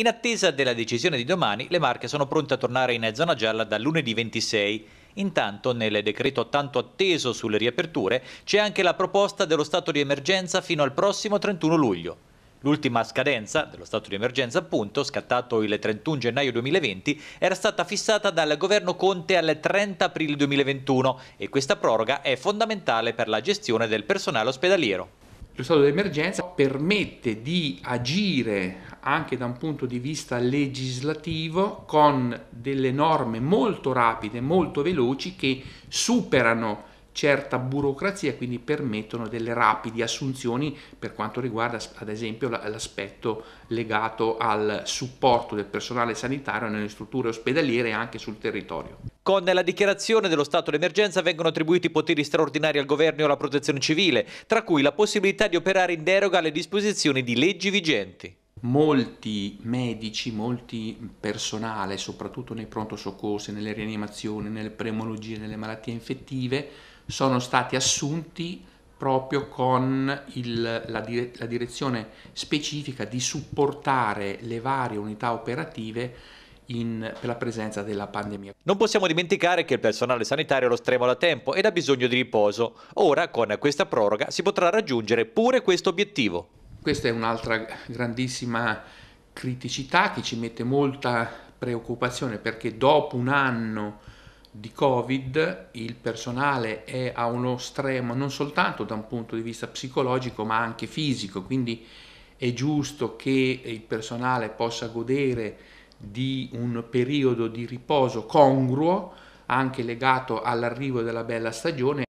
In attesa della decisione di domani, le Marche sono pronte a tornare in zona gialla da lunedì 26. Intanto, nel decreto tanto atteso sulle riaperture, c'è anche la proposta dello stato di emergenza fino al prossimo 31 luglio. L'ultima scadenza dello stato di emergenza, appunto, scattato il 31 gennaio 2020, era stata fissata dal governo Conte al 30 aprile 2021 e questa proroga è fondamentale per la gestione del personale ospedaliero lo stato d'emergenza permette di agire anche da un punto di vista legislativo con delle norme molto rapide, molto veloci che superano certa burocrazia, quindi permettono delle rapide assunzioni per quanto riguarda ad esempio l'aspetto legato al supporto del personale sanitario nelle strutture ospedaliere e anche sul territorio. Con la dichiarazione dello stato d'emergenza vengono attribuiti poteri straordinari al governo e alla protezione civile, tra cui la possibilità di operare in deroga alle disposizioni di leggi vigenti. Molti medici, molti personale, soprattutto nei pronto soccorsi, nelle rianimazioni, nelle pneumologie, nelle malattie infettive, sono stati assunti proprio con il, la, dire, la direzione specifica di supportare le varie unità operative in, per la presenza della pandemia. Non possiamo dimenticare che il personale sanitario lo stremo da tempo ed ha bisogno di riposo. Ora, con questa proroga, si potrà raggiungere pure questo obiettivo. Questa è un'altra grandissima criticità che ci mette molta preoccupazione perché dopo un anno di Covid il personale è a uno stremo non soltanto da un punto di vista psicologico ma anche fisico, quindi è giusto che il personale possa godere di un periodo di riposo congruo anche legato all'arrivo della bella stagione.